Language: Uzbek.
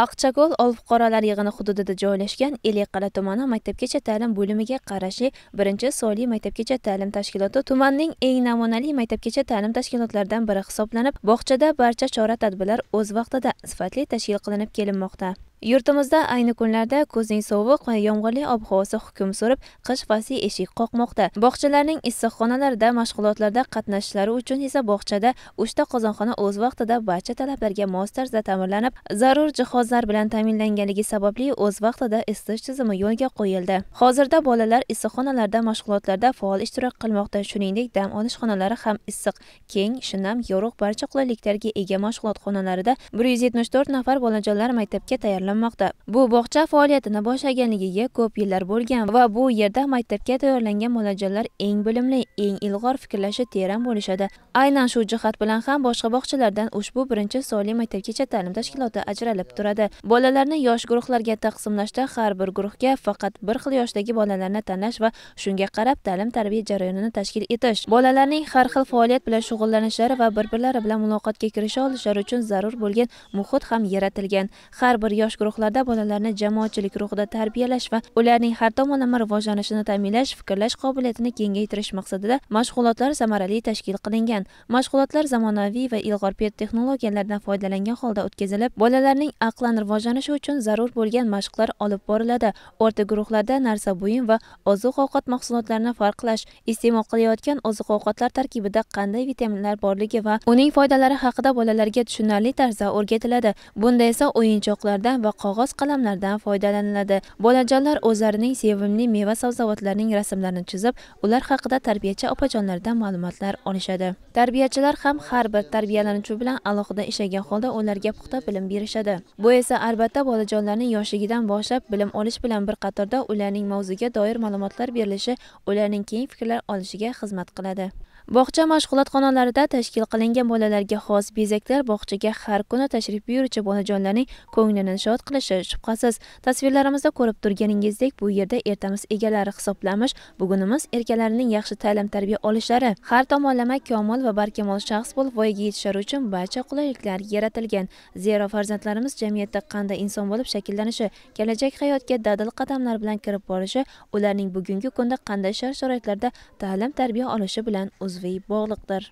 Aqchakol olifqoralar yig'ini hududida joylashgan Eliqala tumani maktabgacha ta'lim bo'limiga qarashli 1 sonli maktabgacha ta'lim tashkiloti tumanning eng namunali maktabgacha ta'lim tashkilotlaridan biri hisoblanib, bog'chada barcha chora-tadbirlar o'z vaqtida sifatli tashkil qilinib kelinmoqda. Yurtimizda ayni kunlarda kuzning sovuq va yomg'irli ob-havosi hukm surib, qish fasli eshik qoqmoqda. Bog'chalarning issiqxonalarida mashg'ulotlarda qatnashishlari uchun esa bog'chada 3 ta qozonxona o'z vaqtida barcha talablarga mos tarzda ta'mirlanib, zarur jihozlar bilan ta'minlanganligi sababli o'z vaqtida isitish tizimi yo'lga qo'yildi. Hozirda bolalar issiqxonalarda mashg'ulotlarda faol ishtirok qilmoqda, shuningdek dam olish xonalari ham issiq, keng, shinam, yorug' barcha qulayliklarga ega mashg'ulot xonalarida 174 nafar bolajonlar maktabga tayyorlan qilinmoqda bu bog'cha faoliyatini boshlaganligiga ko'p yillar bo'lgan va bu yerda maktabga tayyorlangan bolajonlar eng bilimli eng ilg'or fikrlashi teran bo'lishadi aynan shu jihat bilan ham boshqa bog'chalardan ushbu birinchi sonli maktabgacha ta'lim tashkiloti ajralib turadi bolalarni yosh guruhlarga taqsimlashda har bir guruhga faqat bir xil yoshdagi bolalarni tanlash va shunga qarab ta'lim tarbiya jarayonini tashkil etish bolalarning har xil faoliyat bilan shug'ullanishlari va bir birlari bilan muloqotga kirisha olishlari uchun zarur bo'lgan muhit ham yaratilgan har bir yosh guruhlarda bolalarni jamoatchilik ruhida tarbiyalash va ularning har tomonlama rivojlanishini ta'minlash fikrlash qobiliyatini kengaytirish maqsadida mashg'ulotlar samarali tashkil qilingan mashg'ulotlar zamonaviy va ilg'or pet texnologiyalardan foydalangan holda o'tkazilib bolalarning aqlan rivojlanishi uchun zarur bo'lgan mashqlar olib boriladi o'rta guruhlarda narsa buyum va oziq ovqat mahsulotlarini farqlash iste'mol qilayotgan oziq ovqatlar tarkibida qanday vitaminlar borligi va uning foydalari haqida bolalarga tushunarli tarzda o'rgatiladi bunda esa o'yinchoqlardan va va qog'oz qalamlardan foydalaniladi bolajonlar o'zlarining sevimli meva sabzavotlarning rasmlarini chizib ular haqida tarbiyachi opajonlardan ma'lumotlar olishadi tarbiyachilar ham har bir tarbiyalanuvchi bilan alohida ishlagan holda ularga puxta bilim berishadi bu esa albatta bolajonlarni yoshligidan boshlab bilim olish bilan bir qatorda ularning mavzuga doir ma'lumotlar berilishi ularning keng fikrlar olishiga xizmat qiladi bog'cha mashg'ulotxonalarida tashkil qilingan bolalarga xos bezaklar bog'chaga har kuni tashrif buyuruvchi bolajonlarning ko'nglini shod qilishi shubhasiz tasvirlarimizda ko'rib turganingizdek bu yerda ertamiz egalari hisoblamish bugunimiz erkalarining yaxshi ta'lim tarbiya olishlari har tomonlama komil va barkamol shaxs bo'lib voyaga yetishlari uchun barcha qulayliklar yaratilgan zero farzandlarimiz jamiyatda qanday inson bo'lib shakllanishi kelajak hayotga dadil qadamlar bilan kirib borishi ularning bugungi kunda qanday shart sharoitlarda ta'lim tarbiya olishi bilan o'z узви баглыктыр